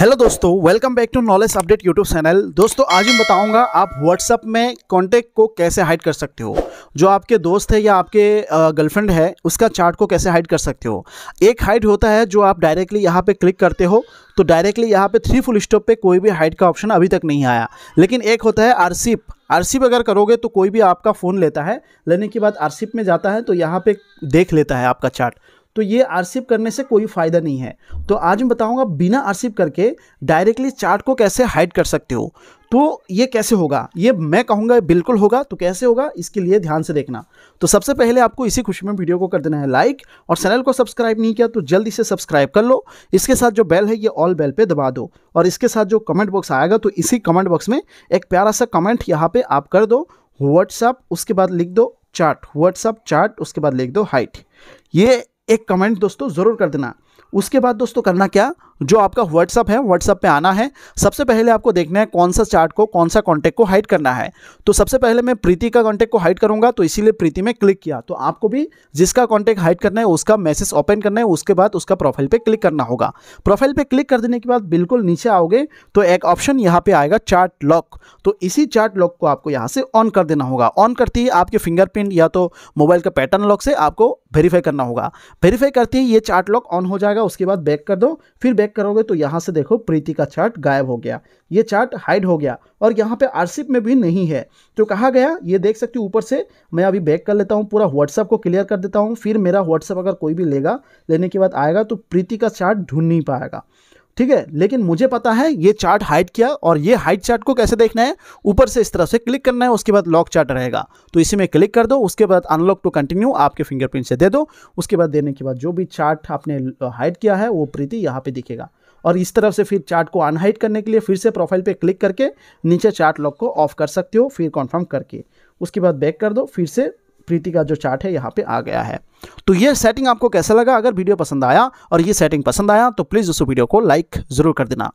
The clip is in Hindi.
हेलो दोस्तों welcome back to knowledge update YouTube channel दोस्तों आज मैं बताऊंगा आप व्हाट्सअप में कॉन्टैक्ट को कैसे हाइड कर सकते हो जो आपके दोस्त है या आपके गर्लफ्रेंड है उसका चार्ट को कैसे हाइड कर सकते हो एक हाइड होता है जो आप डायरेक्टली यहाँ पे क्लिक करते हो तो डायरेक्टली यहाँ पे थ्री फुल स्टॉप पे कोई भी हाइट का ऑप्शन अभी तक नहीं आया लेकिन एक होता है आरसीप आरसीप अगर करोगे तो कोई भी आपका फ़ोन लेता है लेने के बाद आरसीप में जाता है तो यहाँ पे देख लेता है आपका चार्ट तो ये आरसीप करने से कोई फ़ायदा नहीं है तो आज मैं बताऊंगा बिना आरसीप करके डायरेक्टली चार्ट को कैसे हाइड कर सकते हो तो ये कैसे होगा ये मैं कहूँगा बिल्कुल होगा तो कैसे होगा इसके लिए ध्यान से देखना तो सबसे पहले आपको इसी खुशी में वीडियो को कर देना है लाइक और चैनल को सब्सक्राइब नहीं किया तो जल्दी से सब्सक्राइब कर लो इसके साथ जो बेल है ये ऑल बेल पे दबा दो और इसके साथ जो कमेंट बॉक्स आएगा तो इसी कमेंट बॉक्स में एक प्यारा सा कमेंट यहाँ पे आप कर दो व्हाट्सअप उसके बाद लिख दो चार्ट व्हाट्सअप चार्ट उसके बाद लिख दो हाइट ये एक कमेंट दोस्तों ज़रूर कर देना उसके बाद दोस्तों करना क्या जो आपका व्हाट्सअप है व्हाट्सअप पे आना है सबसे पहले आपको देखना है कौन सा चार्ट को कौन सा कॉन्टैक्ट को हाइड करना है तो सबसे पहले मैं प्रीति का कॉन्टैक्ट को हाइड करूंगा तो इसीलिए प्रीति में क्लिक किया तो आपको भी जिसका कॉन्टैक्ट हाइड करना है उसका मैसेज ओपन करना है उसके बाद उसका प्रोफाइल पर क्लिक करना होगा प्रोफाइल पर क्लिक कर देने के बाद बिल्कुल नीचे आओगे तो एक ऑप्शन यहाँ पर आएगा चार्ट लॉक तो इसी चार्ट लॉक को आपको यहाँ से ऑन कर देना होगा ऑन करते ही आपके फिंगरप्रिंट या तो मोबाइल का पैटर्न लॉक से आपको वेरीफाई करना होगा वेरीफाई करते ही ये चार्ट लॉक ऑन हो जाएगा उसके बाद बैक कर दो फिर बैक करोगे तो यहाँ से देखो प्रीति का चार्ट गायब हो गया ये चार्ट हाइड हो गया और यहाँ पे आरसिप में भी नहीं है तो कहा गया ये देख सकते हो ऊपर से मैं अभी बैक कर लेता हूँ पूरा व्हाट्सअप को क्लियर कर देता हूँ फिर मेरा व्हाट्सअप अगर कोई भी लेगा लेने के बाद आएगा तो प्रीति का चार्ट ढूंढ नहीं पाएगा ठीक है लेकिन मुझे पता है ये चार्ट हाइट किया और ये हाइट चार्ट को कैसे देखना है ऊपर से इस तरह से क्लिक करना है उसके बाद लॉक चार्ट रहेगा तो इसी में क्लिक कर दो उसके बाद अनलॉक टू कंटिन्यू आपके फिंगरप्रिंट से दे दो उसके बाद देने के बाद जो भी चार्ट आपने हाइट किया है वो प्रीति यहाँ पे दिखेगा और इस तरफ से फिर चार्ट को अनहाइट करने के लिए फिर से प्रोफाइल पर क्लिक करके नीचे चार्ट लॉक को ऑफ कर सकते हो फिर कॉन्फर्म करके उसके बाद बैक कर दो फिर से प्रीति का जो चार्ट है यहाँ पे आ गया है तो ये सेटिंग आपको कैसा लगा अगर वीडियो पसंद आया और ये सेटिंग पसंद आया तो प्लीज़ उस वीडियो को लाइक ज़रूर कर देना